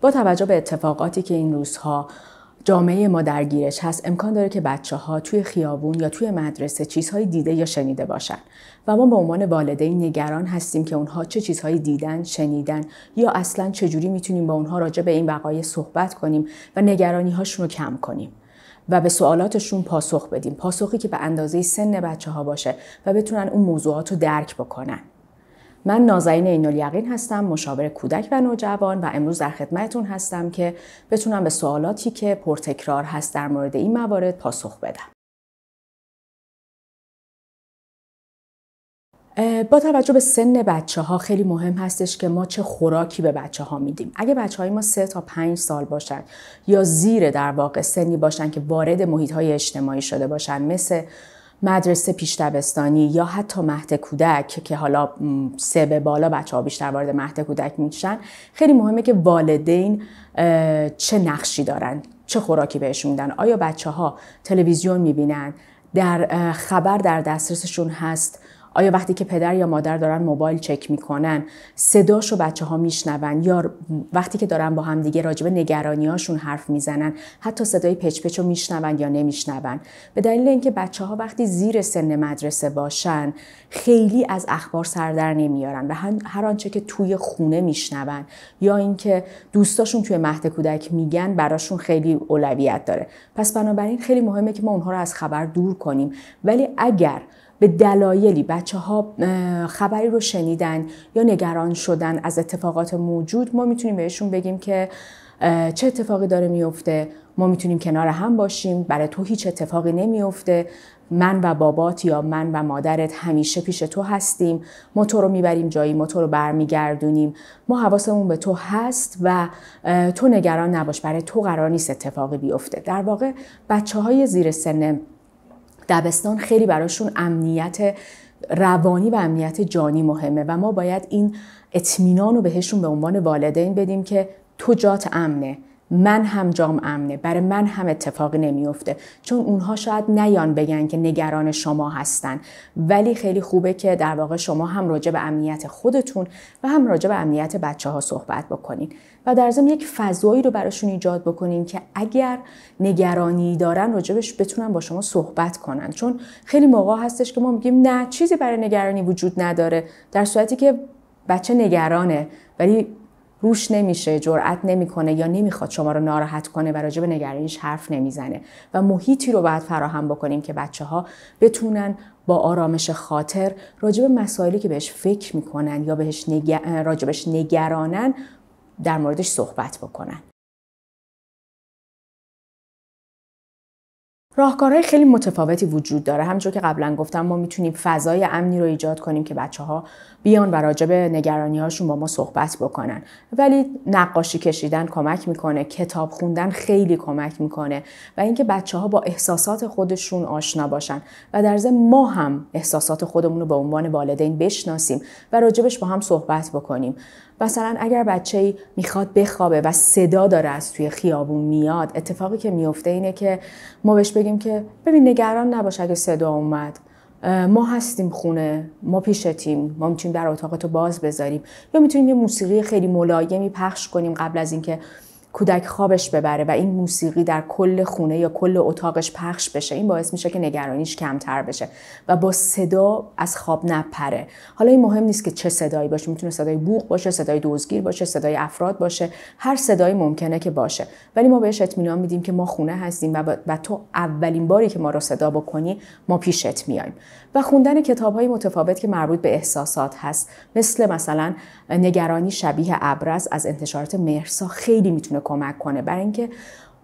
با توجه به اتفاقاتی که این روزها جامعه ما درگیرش هست امکان داره که بچه ها توی خیابون یا توی مدرسه چیزهایی دیده یا شنیده باشن و ما به عنوان والدین نگران هستیم که اونها چه چیزهایی دیدن شنیدن یا اصلا چجوری میتونیم با اونها راجع به این وقایع صحبت کنیم و نگرانی هاشون رو کم کنیم و به سوالاتشون پاسخ بدیم پاسخی که به اندازه سن بچه ها باشه و بتونن اون موضوعات رو درک بکنن من نازنین یقین هستم مشاور کودک و نوجوان و امروز در خدمتتون هستم که بتونم به سوالاتی که پرتکرار هست در مورد این موارد پاسخ بدم با توجه به سن بچه ها خیلی مهم هستش که ما چه خوراکی به بچه ها میدیم اگه بچه های ما سه تا پنج سال باشن یا زیر در واقع سنی باشن که وارد محیط های اجتماعی شده باشن مثل مدرسه پیش دبستانی یا حتی مهد کودک که حالا سه به بالا بچه ها بیشتر وارد مهد کودک میشن خیلی مهمه که والدین چه نقشی دارن چه خوراکی بهشون میدن آیا بچه ها تلویزیون میبینن در خبر در دسترسشون هست آیا وقتی که پدر یا مادر دارن موبایل چک میکنن صداشو بچه ها میشنون یا وقتی که دارن با هم دیگه نگرانی نگرانیاشون حرف میزنن حتی صدای پچپچو میشنون یا نمیشنون به دلیل اینکه بچه ها وقتی زیر سن مدرسه باشن خیلی از اخبار سردر نمیارن و هر آنچه که توی خونه میشنون یا اینکه دوستاشون توی مهد کودک میگن براشون خیلی اولویت داره پس بنابراین خیلی مهمه که ما اونها رو از خبر دور کنیم ولی اگر به دلایلی بچه ها خبری رو شنیدن یا نگران شدن از اتفاقات موجود ما میتونیم بهشون بگیم که چه اتفاقی داره میفته ما میتونیم کنار هم باشیم برای تو هیچ اتفاقی نمیفته من و بابات یا من و مادرت همیشه پیش تو هستیم ما تو رو میبریم جایی ما تو رو برمیگردونیم ما حواسمون به تو هست و تو نگران نباش برای تو قرار نیست اتفاقی بیفته در واقع بچه های زیر سن دبستان خیلی براشون امنیت روانی و امنیت جانی مهمه و ما باید این اطمینان رو بهشون به عنوان والدین بدیم که تو جات امنه من هم جام امنه برای من هم اتفاقی نمیفته چون اونها شاید نیان بگن که نگران شما هستن ولی خیلی خوبه که در واقع شما هم راجع به امنیت خودتون و هم راجع به امنیت بچه ها صحبت بکنین و در ضمن یک فضایی رو براشون ایجاد بکنین که اگر نگرانی دارن راجبش بتونن با شما صحبت کنن چون خیلی موقع هستش که ما میگیم نه چیزی برای نگرانی وجود نداره در صورتی که بچه نگرانه ولی روش نمیشه جرأت نمیکنه یا نمیخواد شما رو ناراحت کنه و راجع به نگرانیش حرف نمیزنه و محیطی رو باید فراهم بکنیم که بچه ها بتونن با آرامش خاطر راجع به مسائلی که بهش فکر میکنن یا بهش نگ... راجبش نگرانن در موردش صحبت بکنن راهکارهای خیلی متفاوتی وجود داره همچون که قبلا گفتم ما میتونیم فضای امنی رو ایجاد کنیم که بچه ها بیان و راجب نگرانی هاشون با ما صحبت بکنن ولی نقاشی کشیدن کمک میکنه کتاب خوندن خیلی کمک میکنه و اینکه بچه ها با احساسات خودشون آشنا باشن و در ضمن ما هم احساسات خودمون رو به عنوان والدین بشناسیم و راجبش با هم صحبت بکنیم مثلا اگر بچه ای میخواد بخوابه و صدا داره از توی خیابون میاد اتفاقی که میفته اینه که ما بهش که ببین نگران نباش اگه صدا اومد ما هستیم خونه ما پیشتیم ما میتونیم در اتاق تو باز بذاریم یا میتونیم یه موسیقی خیلی ملایمی پخش کنیم قبل از اینکه کودک خوابش ببره و این موسیقی در کل خونه یا کل اتاقش پخش بشه این باعث میشه که نگرانیش کمتر بشه و با صدا از خواب نپره حالا این مهم نیست که چه صدایی باشه میتونه صدای بوغ باشه صدای دوزگیر باشه صدای افراد باشه هر صدایی ممکنه که باشه ولی ما بهش اطمینان میدیم که ما خونه هستیم و, و تو اولین باری که ما رو صدا بکنی ما پیشت میایم و خوندن کتابهای متفاوت که مربوط به احساسات هست مثل مثلا نگرانی شبیه ابرز از انتشارات مهرسا خیلی میتونه کمک کنه برای اینکه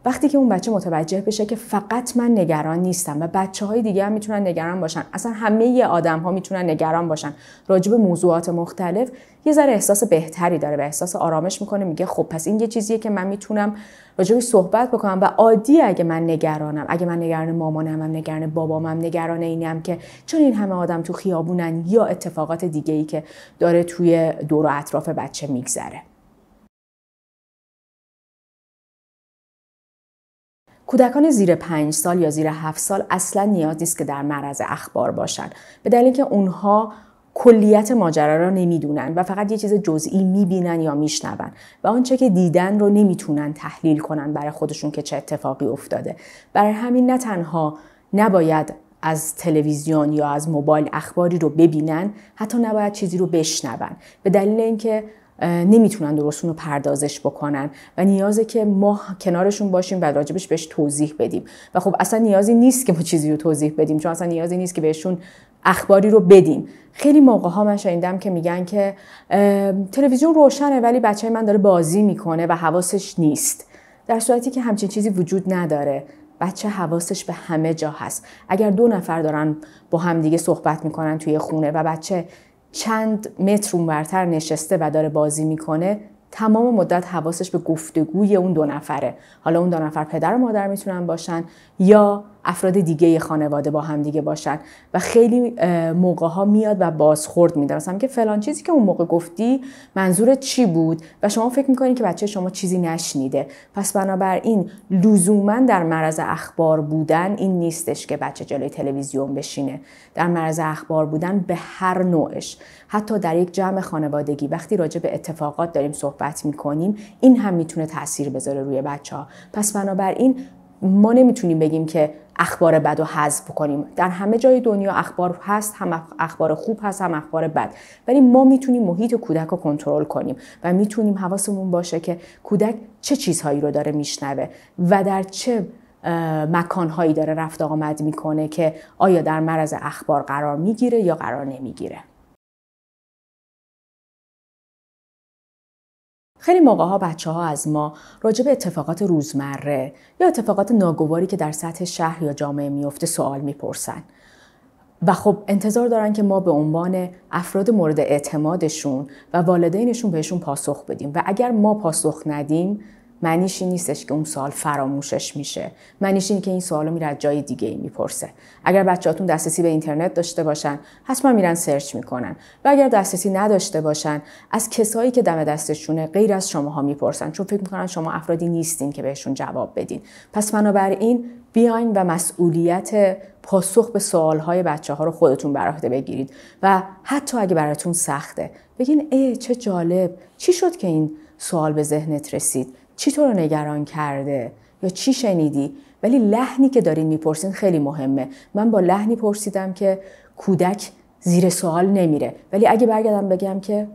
وقتی که اون بچه متوجه بشه که فقط من نگران نیستم و بچه های دیگه هم میتونن نگران باشن اصلا همه آدم ها میتونن نگران باشن راجع موضوعات مختلف یه ذره احساس بهتری داره و احساس آرامش میکنه میگه خب پس این یه چیزیه که من میتونم راجع صحبت بکنم و عادی اگه من نگرانم اگه من نگران مامانم هم نگران بابامم نگران اینم که چون این همه آدم تو خیابونن یا اتفاقات دیگه ای که داره توی دور و اطراف بچه میگذره کودکان زیر پنج سال یا زیر هفت سال اصلا نیاز نیست که در معرض اخبار باشن به دلیل که اونها کلیت ماجرا را نمیدونن و فقط یه چیز جزئی میبینن یا میشنون و آنچه که دیدن رو نمیتونن تحلیل کنن برای خودشون که چه اتفاقی افتاده برای همین نه تنها نباید از تلویزیون یا از موبایل اخباری رو ببینن حتی نباید چیزی رو بشنون به دلیل اینکه نمیتونن درستون رو پردازش بکنن و نیازه که ما کنارشون باشیم و راجبش بهش توضیح بدیم و خب اصلا نیازی نیست که ما چیزی رو توضیح بدیم چون اصلا نیازی نیست که بهشون اخباری رو بدیم خیلی موقع ها من شنیدم که میگن که تلویزیون روشنه ولی بچه من داره بازی میکنه و حواسش نیست در صورتی که همچین چیزی وجود نداره بچه حواسش به همه جا هست اگر دو نفر دارن با همدیگه صحبت میکنن توی خونه و بچه چند متر اونورتر نشسته و داره بازی میکنه تمام مدت حواسش به گفتگوی اون دو نفره حالا اون دو نفر پدر و مادر میتونن باشن یا افراد دیگه خانواده با هم دیگه باشن و خیلی موقع ها میاد و بازخورد میده مثلا که فلان چیزی که اون موقع گفتی منظور چی بود و شما فکر میکنید که بچه شما چیزی نشنیده پس بنابراین لزوما در معرض اخبار بودن این نیستش که بچه جلوی تلویزیون بشینه در معرض اخبار بودن به هر نوعش حتی در یک جمع خانوادگی وقتی راجع به اتفاقات داریم صحبت میکنیم این هم میتونه تاثیر بذاره روی بچه ها پس این ما نمیتونیم بگیم که اخبار بد و حذف کنیم در همه جای دنیا اخبار هست هم اخبار خوب هست هم اخبار بد ولی ما میتونیم محیط کودک رو کنترل کنیم و میتونیم حواسمون باشه که کودک چه چیزهایی رو داره میشنوه و در چه مکانهایی داره رفت آمد میکنه که آیا در مرز اخبار قرار میگیره یا قرار نمیگیره خیلی موقع ها بچه ها از ما راجع به اتفاقات روزمره یا اتفاقات ناگواری که در سطح شهر یا جامعه میفته سوال میپرسن و خب انتظار دارن که ما به عنوان افراد مورد اعتمادشون و والدینشون بهشون پاسخ بدیم و اگر ما پاسخ ندیم معنیش نیستش که اون سال فراموشش میشه معنیش این که این سوالو میره از جای دیگه ای میپرسه اگر بچهاتون دسترسی به اینترنت داشته باشن حتما میرن سرچ میکنن و اگر دسترسی نداشته باشن از کسایی که دم دستشونه غیر از شماها میپرسن چون فکر میکنن شما افرادی نیستین که بهشون جواب بدین پس بنابراین بیاین و مسئولیت پاسخ به سوالهای بچه ها رو خودتون بر بگیرید و حتی اگه براتون سخته بگین ای چه جالب چی شد که این سوال به ذهنت رسید چی تو رو نگران کرده یا چی شنیدی ولی لحنی که دارین میپرسین خیلی مهمه من با لحنی پرسیدم که کودک زیر سوال نمیره ولی اگه برگردم بگم که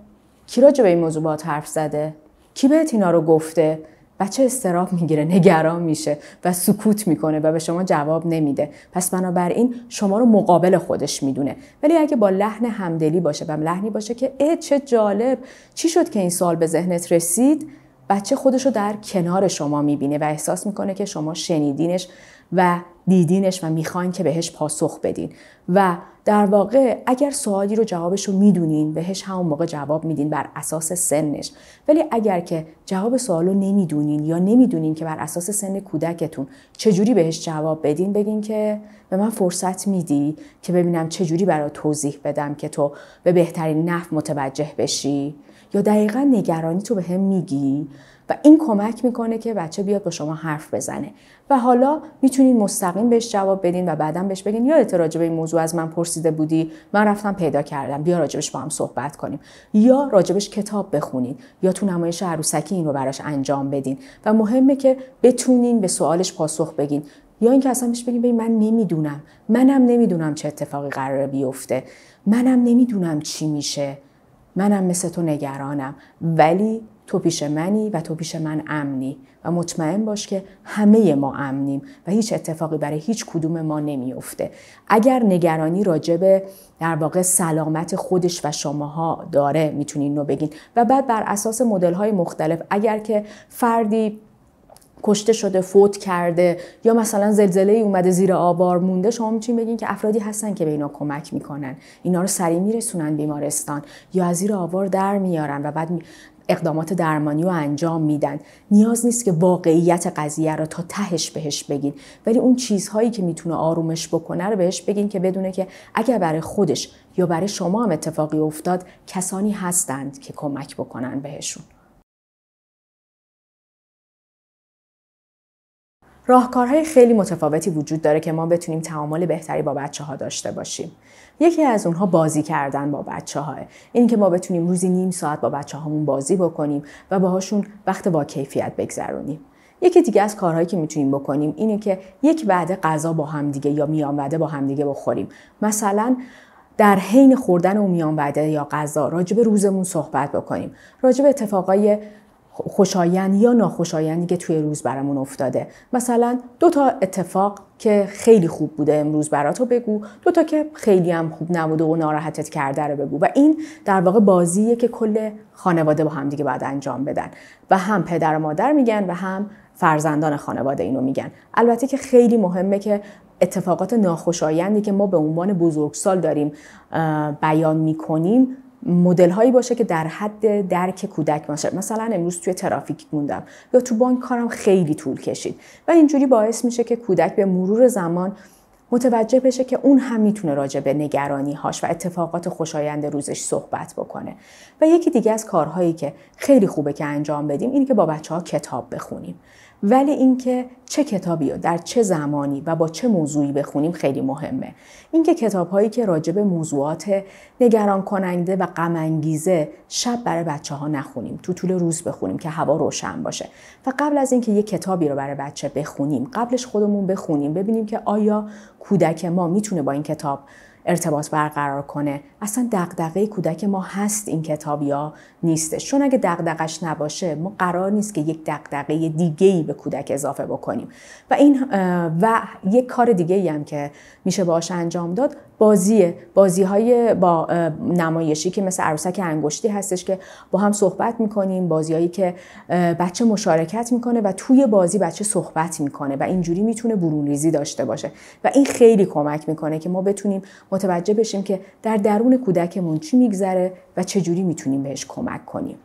کی راجع به این موضوع باهات حرف زده کی بهت اینا رو گفته بچه استراب میگیره نگران میشه و سکوت میکنه و به شما جواب نمیده پس بنابراین شما رو مقابل خودش میدونه ولی اگه با لحن همدلی باشه و لحنی باشه که چه جالب چی شد که این سال به ذهنت رسید بچه خودش رو در کنار شما میبینه و احساس میکنه که شما شنیدینش و دیدینش و میخواین که بهش پاسخ بدین و در واقع اگر سوالی رو جوابش رو میدونین بهش همون موقع جواب میدین بر اساس سنش ولی اگر که جواب سوال رو نمیدونین یا نمیدونین که بر اساس سن کودکتون چجوری بهش جواب بدین بگین که به من فرصت میدی که ببینم چجوری برای توضیح بدم که تو به بهترین نحو متوجه بشی یا دقیقا نگرانی تو به هم میگی و این کمک میکنه که بچه بیاد با شما حرف بزنه و حالا میتونین مستقیم بهش جواب بدین و بعدا بهش بگین یا راجع به این موضوع از من پرسیده بودی من رفتم پیدا کردم بیا راجبش با هم صحبت کنیم یا راجبش کتاب بخونین یا تو نمایش عروسکی این رو براش انجام بدین و مهمه که بتونین به سوالش پاسخ بگین یا اینکه اصلا بهش بگین من نمیدونم منم نمیدونم چه اتفاقی قراره بیفته منم نمیدونم چی میشه منم مثل تو نگرانم ولی تو پیش منی و تو پیش من امنی و مطمئن باش که همه ما امنیم و هیچ اتفاقی برای هیچ کدوم ما نمیافته. اگر نگرانی راجب در واقع سلامت خودش و شماها داره میتونین اینو بگین و بعد بر اساس مدل های مختلف اگر که فردی کشته شده فوت کرده یا مثلا زلزله ای اومده زیر آبار مونده شما میتونین بگین که افرادی هستن که به اینا کمک میکنن اینا رو سریع میرسونن بیمارستان یا از زیر آوار در میارن و بعد اقدامات درمانی رو انجام میدن نیاز نیست که واقعیت قضیه رو تا تهش بهش بگین ولی اون چیزهایی که میتونه آرومش بکنه رو بهش بگین که بدونه که اگر برای خودش یا برای شما هم اتفاقی افتاد کسانی هستند که کمک بکنن بهشون راهکارهای خیلی متفاوتی وجود داره که ما بتونیم تعامل بهتری با بچه ها داشته باشیم یکی از اونها بازی کردن با بچه ها این که ما بتونیم روزی نیم ساعت با بچه هامون بازی بکنیم و باهاشون وقت با کیفیت بگذرونیم یکی دیگه از کارهایی که میتونیم بکنیم اینه که یک وعده غذا با هم دیگه یا میان وعده با هم دیگه بخوریم مثلا در حین خوردن و میان وعده یا غذا راجب روزمون صحبت بکنیم راجب اتفاقای خوشایند یا ناخوشایندی که توی روز برامون افتاده مثلا دو تا اتفاق که خیلی خوب بوده امروز براتو بگو دو تا که خیلی هم خوب نبوده و ناراحتت کرده رو بگو و این در واقع بازیه که کل خانواده با هم دیگه باید انجام بدن و هم پدر و مادر میگن و هم فرزندان خانواده اینو میگن البته که خیلی مهمه که اتفاقات ناخوشایندی که ما به عنوان بزرگسال داریم بیان میکنیم مدل هایی باشه که در حد درک کودک باشه مثلا امروز توی ترافیک موندم یا تو بانک کارم خیلی طول کشید و اینجوری باعث میشه که کودک به مرور زمان متوجه بشه که اون هم میتونه راجع به نگرانی هاش و اتفاقات خوشایند روزش صحبت بکنه و یکی دیگه از کارهایی که خیلی خوبه که انجام بدیم اینه که با بچه ها کتاب بخونیم ولی اینکه چه کتابی رو در چه زمانی و با چه موضوعی بخونیم خیلی مهمه اینکه کتابهایی که به موضوعات نگران کننده و غم شب برای بچه ها نخونیم تو طول روز بخونیم که هوا روشن باشه و قبل از اینکه یه کتابی رو برای بچه بخونیم قبلش خودمون بخونیم ببینیم که آیا کودک ما میتونه با این کتاب ارتباط برقرار کنه اصلا دغدغه کودک ما هست این کتاب یا نیسته. چون اگه دغدغش نباشه ما قرار نیست که یک دقدقه دیگه ای به کودک اضافه بکنیم و این و یک کار دیگه ای هم که میشه باش انجام داد بازی بازی های با نمایشی که مثل عروسک انگشتی هستش که با هم صحبت میکنیم بازیهایی که بچه مشارکت میکنه و توی بازی بچه صحبت میکنه و اینجوری میتونه برونریزی داشته باشه و این خیلی کمک میکنه که ما بتونیم متوجه بشیم که در درون کودکمون چی میگذره و چجوری میتونیم بهش کمک کنیم.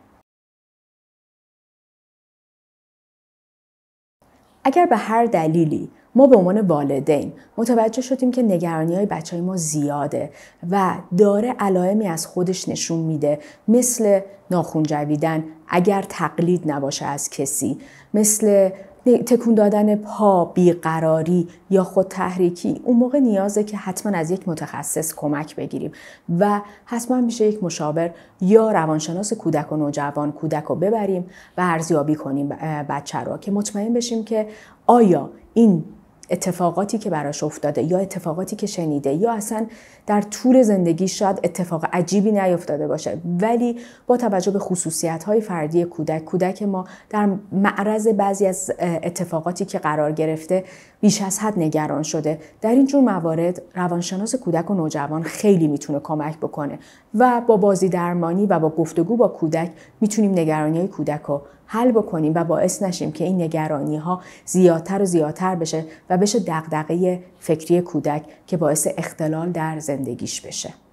اگر به هر دلیلی ما به عنوان والدین متوجه شدیم که نگرانی های بچه های ما زیاده و داره علائمی از خودش نشون میده مثل ناخون جویدن اگر تقلید نباشه از کسی مثل تکون دادن پا بیقراری یا خود تحریکی اون موقع نیازه که حتما از یک متخصص کمک بگیریم و حتما میشه یک مشاور یا روانشناس کودک و نوجوان کودک رو ببریم و ارزیابی کنیم بچه را که مطمئن بشیم که آیا این اتفاقاتی که براش افتاده یا اتفاقاتی که شنیده یا اصلا در طول زندگی شاید اتفاق عجیبی نیفتاده باشه ولی با توجه به خصوصیت های فردی کودک کودک ما در معرض بعضی از اتفاقاتی که قرار گرفته بیش از حد نگران شده در این جور موارد روانشناس کودک و نوجوان خیلی میتونه کمک بکنه و با بازی درمانی و با گفتگو با کودک میتونیم نگرانی های کودک رو حل بکنیم و باعث نشیم که این نگرانی ها زیادتر و زیادتر بشه و بشه دقدقه فکری کودک که باعث اختلال در زندگیش بشه